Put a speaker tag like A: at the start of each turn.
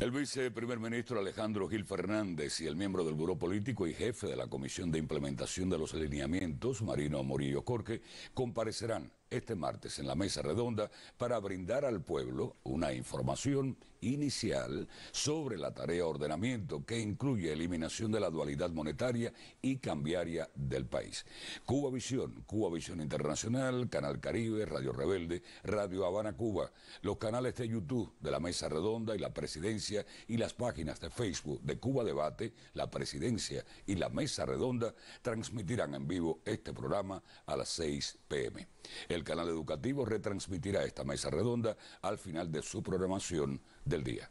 A: El viceprimer ministro Alejandro Gil Fernández y el miembro del Buró Político y jefe de la Comisión de Implementación de los Alineamientos, Marino Morillo Corque, comparecerán este martes en la mesa redonda para brindar al pueblo una información inicial sobre la tarea ordenamiento que incluye eliminación de la dualidad monetaria y cambiaria del país. Cuba Visión, Cuba Visión Internacional, Canal Caribe, Radio Rebelde, Radio Habana Cuba, los canales de YouTube de la mesa redonda y la presidencia y las páginas de Facebook de Cuba Debate, la presidencia y la mesa redonda transmitirán en vivo este programa a las 6 pm. El el canal educativo retransmitirá esta mesa redonda al final de su programación del día.